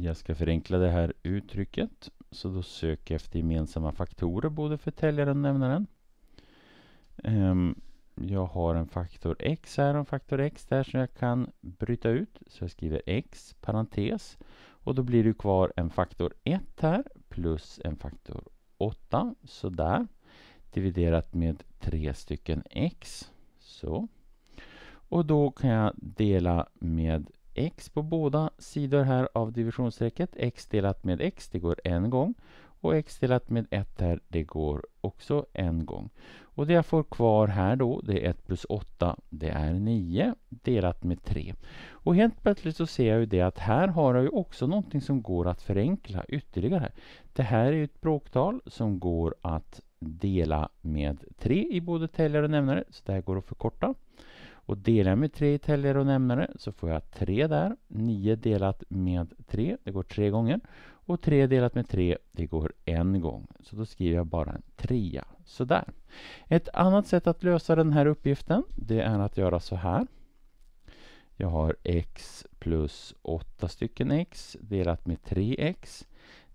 Jag ska förenkla det här uttrycket. Så då söker jag efter gemensamma faktorer både för täljaren och nämnaren. Ehm, jag har en faktor x här och en faktor x där som jag kan bryta ut. Så jag skriver x parentes och då blir det kvar en faktor 1 här plus en faktor 8. Sådär. Dividerat med tre stycken x. Så. Och då kan jag dela med x på båda sidor här av divisionsstrecket. x delat med x, det går en gång. Och x delat med 1 här, det går också en gång. Och det jag får kvar här då, det är 1 plus 8, det är 9 delat med 3. Och helt plötsligt så ser jag ju det att här har jag ju också någonting som går att förenkla ytterligare. Det här är ju ett bråktal som går att dela med 3 i både täljare och nämnare, så det här går att förkorta. Och delar jag med 3 i täljare och nämnare så får jag 3 där. 9 delat med 3, det går 3 gånger. Och 3 delat med 3, det går en gång. Så då skriver jag bara en trea. Sådär. Ett annat sätt att lösa den här uppgiften, det är att göra så här. Jag har x plus 8 stycken x delat med 3x.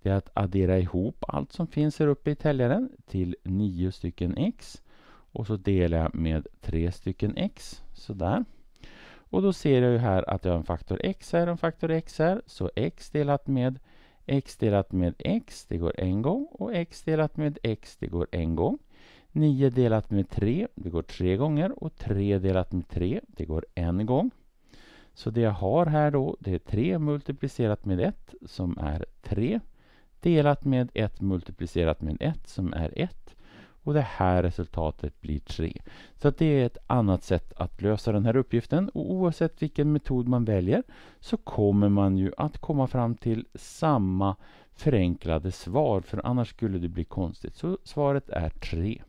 Det är att addera ihop allt som finns här uppe i täljaren till 9 stycken x. Och så delar jag med tre stycken x, sådär. Och då ser jag ju här att jag har en faktor x här och en faktor x här. Så x delat med x delat med x, det går en gång. Och x delat med x, det går en gång. 9 delat med 3, det går tre gånger. Och 3 delat med 3, det går en gång. Så det jag har här då, det är 3 multiplicerat med 1 som är 3. Delat med 1 multiplicerat med 1 som är 1 och det här resultatet blir 3. Så det är ett annat sätt att lösa den här uppgiften och oavsett vilken metod man väljer så kommer man ju att komma fram till samma förenklade svar för annars skulle det bli konstigt. Så svaret är 3.